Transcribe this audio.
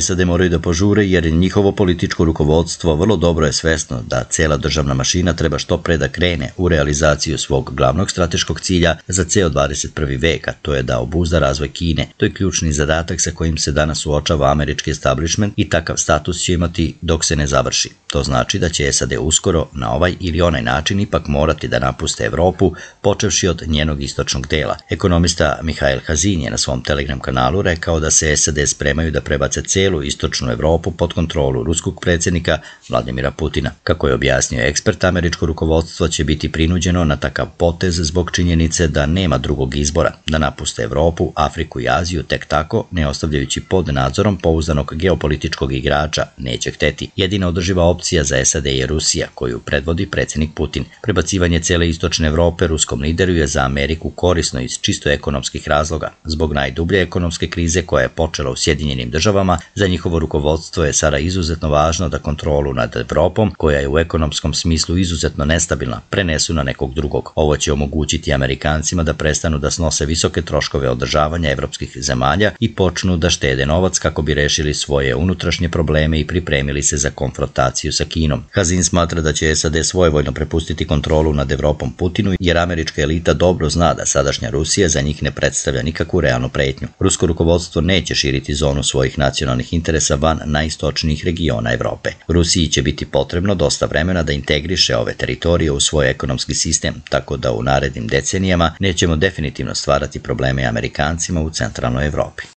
SAD moraju da požure jer njihovo političko rukovodstvo vrlo dobro je svesno da cela državna mašina treba što pre da krene u realizaciju svog glavnog strateškog cilja za ceo 21. veka, to je da obuzda razvoj Kine. To je ključni zadatak sa kojim se danas suočava američki establishment i takav status će imati dok se ne završi. To znači da će SAD uskoro na ovaj ili onaj način ipak morati da napuste Evropu, počevši od njenog istočnog dela. Ekonomista Mihail Hazin je na svom Telegram kanalu rekao da se SAD spremaju da prebace cel celu istočnu Evropu pod kontrolu ruskog predsednika Vladimira Putina. Kako je objasnio ekspert, američko rukovodstvo će biti prinuđeno na takav potez zbog činjenice da nema drugog izbora, da napuste Evropu, Afriku i Aziju tek tako, ne ostavljajući pod nadzorom pouzdanog geopolitičkog igrača, neće hteti. Jedina održiva opcija za SAD je Rusija, koju predvodi predsednik Putin. Prebacivanje cele istočne Evrope ruskom lideru je za Ameriku korisno iz čisto ekonomskih razloga, zbog najdublje ekonomske krize koja je počela u Sjedinjenim državama, Za njihovo rukovodstvo je Sara izuzetno važno da kontrolu nad Evropom, koja je u ekonomskom smislu izuzetno nestabilna, prenesu na nekog drugog. Ovo će omogućiti Amerikancima da prestanu da snose visoke troškove održavanja evropskih zemalja i počnu da štede novac kako bi rešili svoje unutrašnje probleme i pripremili se za konfrontaciju sa Kinom. Hazin smatra da će SAD svojevoljno prepustiti kontrolu nad Evropom Putinu jer američka elita dobro zna da sadašnja Rusija za njih ne predstavlja nikakvu realnu pretnju. Rusko rukovodstvo neće širiti zonu svojih nacionalnih nacionalnih interesa van najistočnijih regiona Evrope. Rusiji će biti potrebno dosta vremena da integriše ove teritorije u svoj ekonomski sistem, tako da u narednim decenijama nećemo definitivno stvarati probleme Amerikancima u centralnoj Evropi.